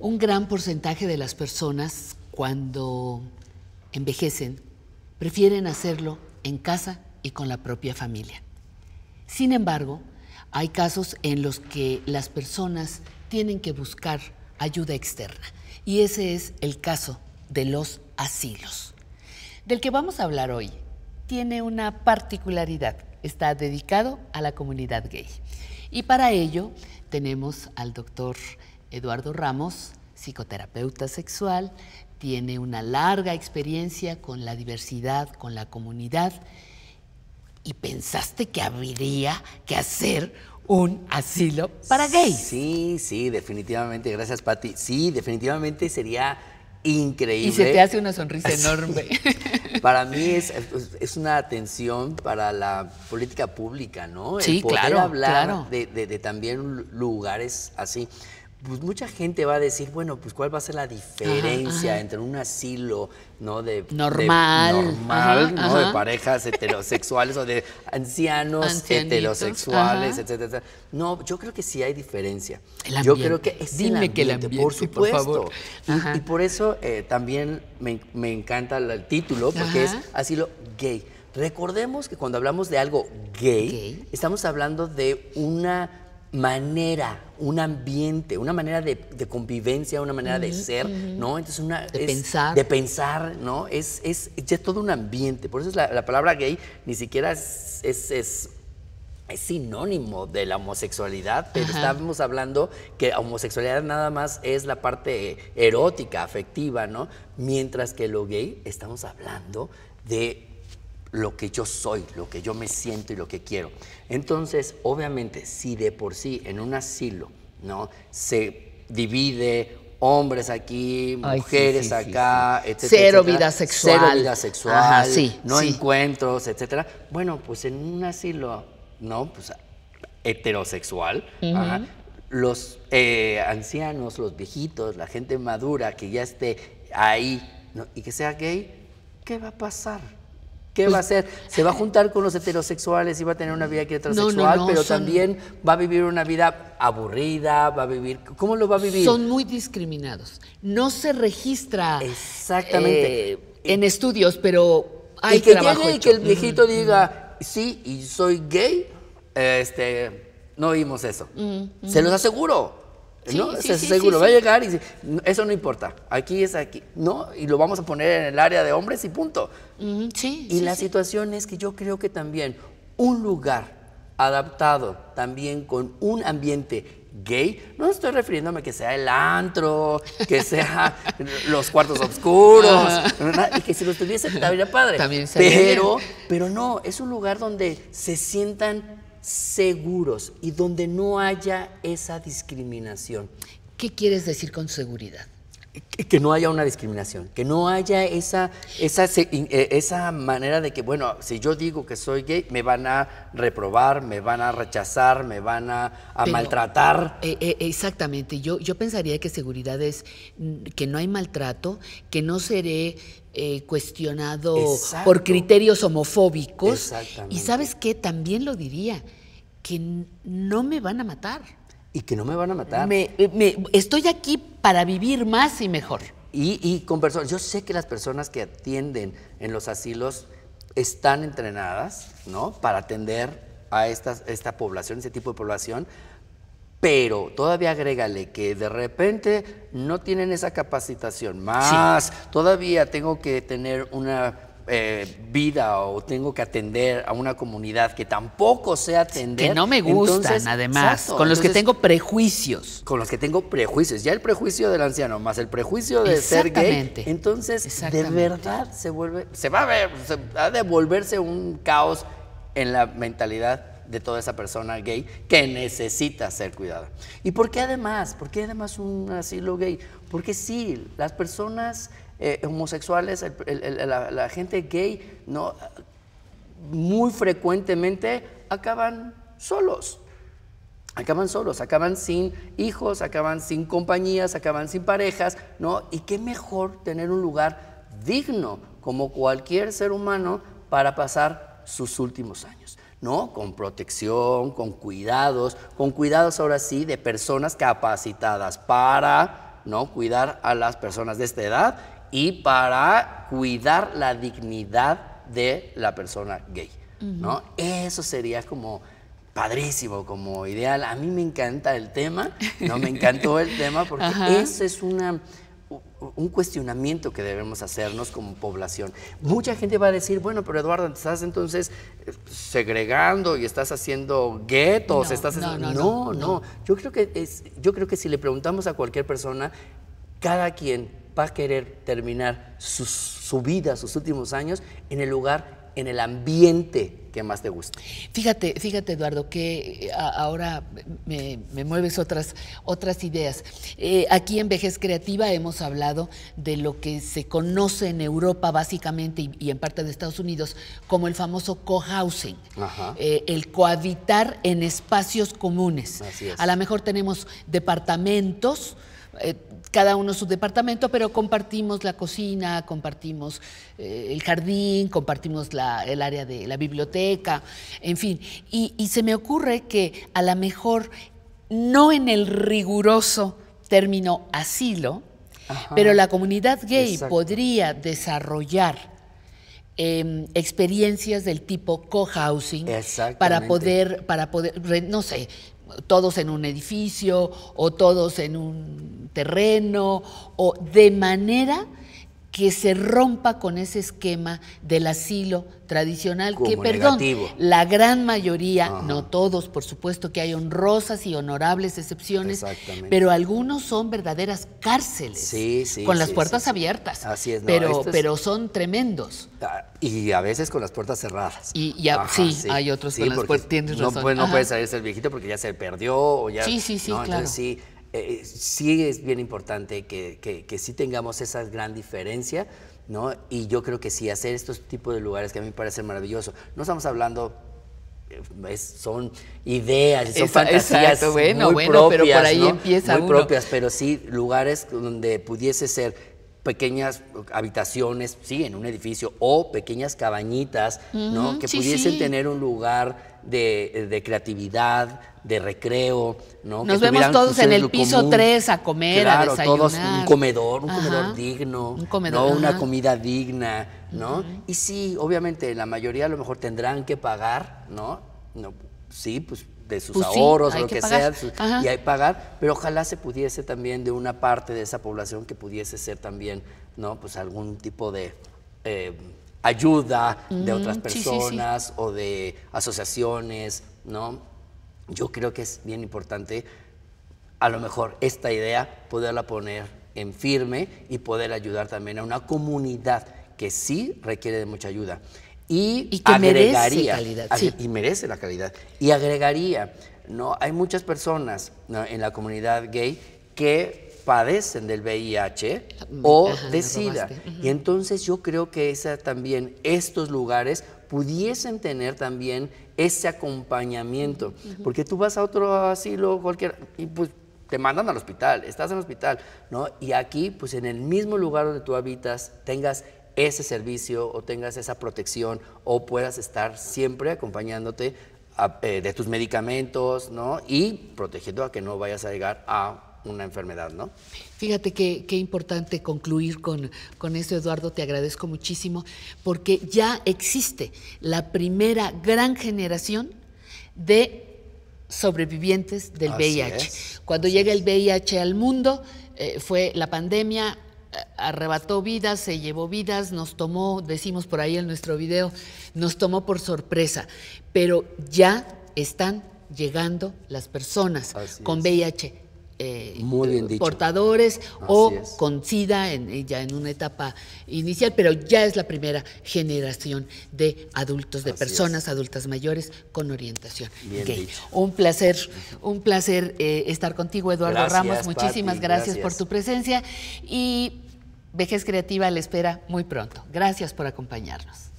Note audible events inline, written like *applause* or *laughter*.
Un gran porcentaje de las personas cuando envejecen prefieren hacerlo en casa y con la propia familia. Sin embargo, hay casos en los que las personas tienen que buscar ayuda externa y ese es el caso de los asilos. Del que vamos a hablar hoy tiene una particularidad, está dedicado a la comunidad gay. Y para ello tenemos al doctor Eduardo Ramos, psicoterapeuta sexual, tiene una larga experiencia con la diversidad, con la comunidad, y pensaste que habría que hacer un asilo para gays. Sí, sí, definitivamente. Gracias, Patti. Sí, definitivamente sería increíble. Y se te hace una sonrisa *laughs* enorme. *laughs* Para mí es, una atención para la política pública, ¿no? Sí, El poder claro, hablar de también lugares así pues mucha gente va a decir, bueno, pues cuál va a ser la diferencia entre un asilo, ¿no? De normal, de, ¿no? De parejas heterosexuales o de ancianos heterosexuales, etcétera, No, yo creo que sí hay diferencia. yo creo que es Dime que por supuesto. Y, por eso eh, también me, encanta el título, porque es asilo gay. Recordemos que cuando hablamos de algo ¿Gay? estamos hablando de una manera, un ambiente, una manera de, convivencia, una manera de ser, ¿no? Entonces una de pensar, de pensar, ¿no? Es, es ya todo un ambiente. Por eso la, palabra gay ni siquiera es, es, es sinónimo de la homosexualidad, pero estamos hablando que homosexualidad nada más es la parte erótica, afectiva, ¿no? Mientras que lo gay estamos hablando de lo que yo soy, lo que yo me siento y lo que quiero. Entonces, obviamente, si de por sí en un asilo, ¿no? Se divide hombres aquí, mujeres acá, etc. Cero vida sexual. Cero vida sexual, no encuentros, etcétera. Bueno, pues en un asilo, ¿no? Pues heterosexual, los eh, ancianos, los viejitos, la gente madura que ya esté ahí y que sea gay, ¿qué va a pasar? ¿Qué va a pues, hacer? Se va a juntar con los heterosexuales y va a tener una vida heterosexual, pero también va a vivir una vida aburrida, va a vivir... ¿Cómo lo va a vivir? Son muy discriminados. No se registra Exactamente. Eh, en estudios, pero hay que trabajo y que el viejito diga, sí, y soy gay, este, no vimos eso. Mm, se mm. los aseguro. ¿no? seguro, va a llegar y eso no importa. Aquí es aquí, ¿no? Y lo vamos a poner en el área de hombres y punto. sí. Y la situación es que yo creo que también un lugar adaptado también con un ambiente gay, no estoy refiriéndome que sea el antro, que sea *laughs* los cuartos oscuros, ah. y que si lo estuviese estaría padre. También pero, pero no, es un lugar donde se sientan seguros y donde no haya esa discriminación. ¿Qué quieres decir con seguridad? que no haya una discriminación, que no haya esa, esa, eh, esa manera de que, bueno, si yo digo que soy gay, me van a reprobar, me van a rechazar, me van a, maltratar. Eh, eh, exactamente, yo, yo pensaría que seguridad es mm, que no hay maltrato, que no seré eh, cuestionado por criterios homofóbicos. Y sabes qué, también lo diría, que no me van a matar. Y que no me van a matar. estoy aquí para vivir más y mejor. Y, y con personas, yo sé que las personas que atienden en los asilos están entrenadas, ¿no? Para atender a esta, esta población, ese tipo de población, pero todavía agrégale que de repente no tienen esa capacitación, más todavía tengo que tener una eh, vida o tengo que atender a una comunidad que tampoco sé atender. Que no me gustan, además, con los que tengo prejuicios. Con los que tengo prejuicios. Ya el prejuicio del anciano más el prejuicio de ser gay. Entonces, de verdad se vuelve, se va a ver, se va a devolverse un caos en la mentalidad de toda esa persona gay que necesita ser cuidada. ¿Y por qué además? ¿Por qué además un asilo gay? Porque sí, las personas eh, homosexuales, la, gente gay, no, muy frecuentemente acaban solos. Acaban solos, acaban sin hijos, acaban sin compañías, acaban sin parejas, ¿no? Y qué mejor tener un lugar digno como cualquier ser humano para pasar sus últimos años. ¿no? Con protección, con cuidados, con cuidados ahora sí de personas capacitadas para, ¿no? Cuidar a las personas de esta edad y para cuidar la dignidad de la persona gay, ¿no? Eso sería como padrísimo, como ideal. A mí me encanta el tema, ¿no? Me encantó el tema porque *laughs* eso es una un cuestionamiento que debemos hacernos como población. Mucha gente va a decir, bueno, pero Eduardo, estás entonces eh, segregando y estás haciendo guetos, no, estás no, no, Yo creo que es, yo creo que si le preguntamos a cualquier persona, cada quien va a querer terminar su vida, sus últimos años en el lugar en el ambiente que más te gusta. Fíjate, fíjate Eduardo, que eh, ahora me, mueves otras, otras ideas. Eh, aquí en Vejez Creativa hemos hablado de lo que se conoce en Europa básicamente y, en parte de Estados Unidos como el famoso cohousing, eh, el cohabitar en espacios comunes. A lo mejor tenemos departamentos, eh, cada uno su departamento, pero compartimos la cocina, compartimos eh, el jardín, compartimos el área de la biblioteca, en fin. Y, se me ocurre que a lo mejor no en el riguroso término asilo, pero la comunidad gay podría desarrollar em, experiencias del tipo cohousing para poder, para poder, no sé, todos en un edificio o todos en un terreno o de manera que se rompa con ese esquema del asilo tradicional, que perdón, la gran mayoría, no todos, por supuesto que hay honrosas y honorables excepciones, pero algunos son verdaderas cárceles, con las puertas abiertas, Así es, pero, pero son tremendos. Ah, y a veces con las puertas cerradas. Y, y sí, hay otros con las puertas, tienes No, puede, salirse el viejito porque ya se perdió o ya... Sí, sí, sí, claro. Eh, sí es bien importante que, sí tengamos esa gran diferencia, ¿no? Y yo creo que sí, hacer estos tipos de lugares que a mí me parece maravilloso. No estamos hablando eh, son ideas, son fantasías bueno, bueno, pero por ahí empieza muy propias, pero sí lugares donde pudiese ser pequeñas habitaciones, sí, en un edificio, o pequeñas cabañitas, ¿no? Que pudiesen tener un lugar de, de, creatividad, de recreo, ¿no? Nos vemos todos en el piso 3 a comer, a desayunar. todos un comedor, un comedor digno, ¿no? Una comida digna, ¿no? Y sí, obviamente, la mayoría a lo mejor tendrán que pagar, ¿no? no sí, pues de sus pues ahorros o lo que, sea, y hay pagar, pero ojalá se pudiese también de una parte de esa población que pudiese ser también, ¿no? Pues algún tipo de eh, ayuda de otras personas o de asociaciones, ¿no? Yo creo que es bien importante, a lo mejor esta idea, poderla poner en firme y poder ayudar también a una comunidad que sí requiere de mucha ayuda y, agregaría, merece Y merece la calidad. Y agregaría, ¿no? Hay muchas personas en la comunidad gay que padecen del VIH mm, o de SIDA. Y entonces yo creo que esa, también estos lugares pudiesen tener también ese acompañamiento. Porque tú vas a otro asilo, cualquier, y pues te mandan al hospital, estás en el hospital, ¿no? Y aquí, pues en el mismo lugar donde tú habitas, tengas ese servicio o tengas esa protección o puedas estar siempre acompañándote eh, de tus medicamentos, ¿no? Y protegiendo a que no vayas a llegar a una enfermedad, ¿no? Fíjate qué, importante concluir con, con esto, Eduardo, te agradezco muchísimo, porque ya existe la primera gran generación de sobrevivientes del VIH. Cuando llega el VIH al mundo, eh, fue la pandemia, arrebató vidas, se llevó vidas, nos tomó, decimos por ahí en nuestro video, nos tomó por sorpresa, pero ya están llegando las personas con VIH. Eh, portadores o con SIDA ya en una etapa inicial, pero ya es la primera generación de adultos, de personas adultas mayores con orientación gay. Un placer, un placer eh, estar contigo, Eduardo Ramos. Muchísimas gracias, por tu presencia y Vejez Creativa le espera muy pronto. Gracias por acompañarnos.